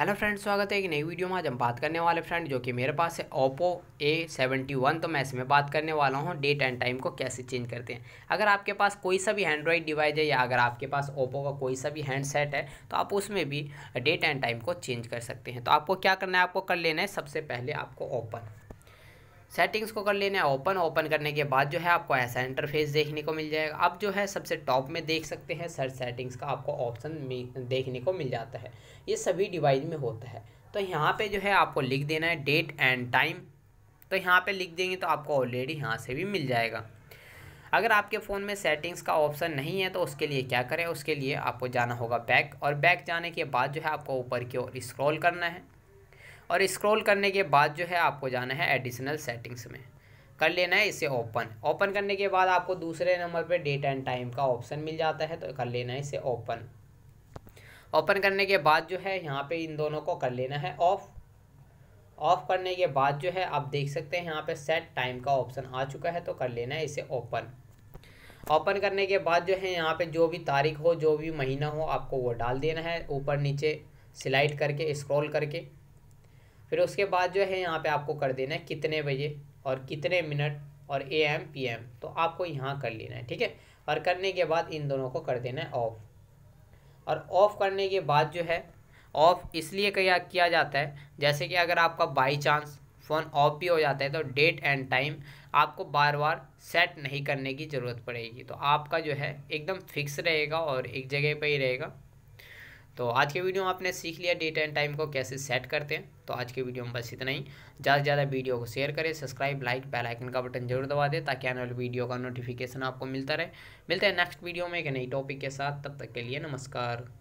hello friend स्वागत है एक नई वीडियो में आज हम बात करने वाले फ्रेंड जो कि मेरे पास है ओप्पो ए सेवेंटी वन तो मैं इसमें बात करने वाला हूँ डेट एंड टाइम को कैसे चेंज करते हैं अगर आपके पास कोई सा भी एंड्रॉयड डिवाइस है या अगर आपके पास ओप्पो का कोई सा भी हैंडसेट है तो आप उसमें भी डेट एंड टाइम को चेंज कर सकते हैं तो आपको क्या करना है आपको कर लेना है सबसे पहले आपको ओपन सेटिंग्स को कर लेना है ओपन ओपन करने के बाद जो है आपको ऐसा इंटरफेस देखने को मिल जाएगा आप जो है सबसे टॉप में देख सकते हैं सर्च सेटिंग्स का आपको ऑप्शन देखने को मिल जाता है ये सभी डिवाइस में होता है तो यहाँ पे जो है आपको लिख देना है डेट एंड टाइम तो यहाँ पे लिख देंगे तो आपको ऑलरेडी यहाँ से भी मिल जाएगा अगर आपके फ़ोन में सेटिंग्स का ऑप्शन नहीं है तो उसके लिए क्या करें उसके लिए आपको जाना होगा बैक और बैक जाने के बाद जो है आपको ऊपर की ओर स्क्रॉल करना है और स्क्रॉल करने के बाद जो है आपको जाना है एडिशनल सेटिंग्स में कर लेना है इसे ओपन ओपन करने के बाद आपको दूसरे नंबर पे डेट एंड टाइम का ऑप्शन मिल जाता है तो कर लेना है इसे ओपन ओपन करने के बाद जो है यहाँ पे इन दोनों को कर लेना है ऑफ़ ऑफ़ करने के बाद जो है आप देख सकते हैं यहाँ पे सेट टाइम का ऑप्शन आ चुका है तो कर लेना है इसे ओपन ओपन करने के बाद जो है यहाँ पर जो भी तारीख हो जो भी महीना हो आपको वो डाल देना है ऊपर नीचे सिलाइड करके इस्क्रोल करके फिर उसके बाद जो है यहाँ पे आपको कर देना है कितने बजे और कितने मिनट और ए एम पी एम तो आपको यहाँ कर लेना है ठीक है और करने के बाद इन दोनों को कर देना है ऑफ़ और ऑफ़ करने के बाद जो है ऑफ़ इसलिए किया किया जाता है जैसे कि अगर आपका बाई चांस फ़ोन ऑफ भी हो जाता है तो डेट एंड टाइम आपको बार बार सेट नहीं करने की ज़रूरत पड़ेगी तो आपका जो है एकदम फिक्स रहेगा और एक जगह पर ही रहेगा तो आज के वीडियो में आपने सीख लिया डेट एंड टाइम को कैसे सेट करते हैं तो आज के वीडियो में बस इतना ही ज़्यादा से ज़्यादा वीडियो को शेयर करें सब्सक्राइब लाइक बेल आइकन का बटन जरूर दबा दें ताकि आने वाले वीडियो का नोटिफिकेशन आपको मिलता रहे मिलते हैं नेक्स्ट वीडियो में एक नई टॉपिक के साथ तब तक के लिए नमस्कार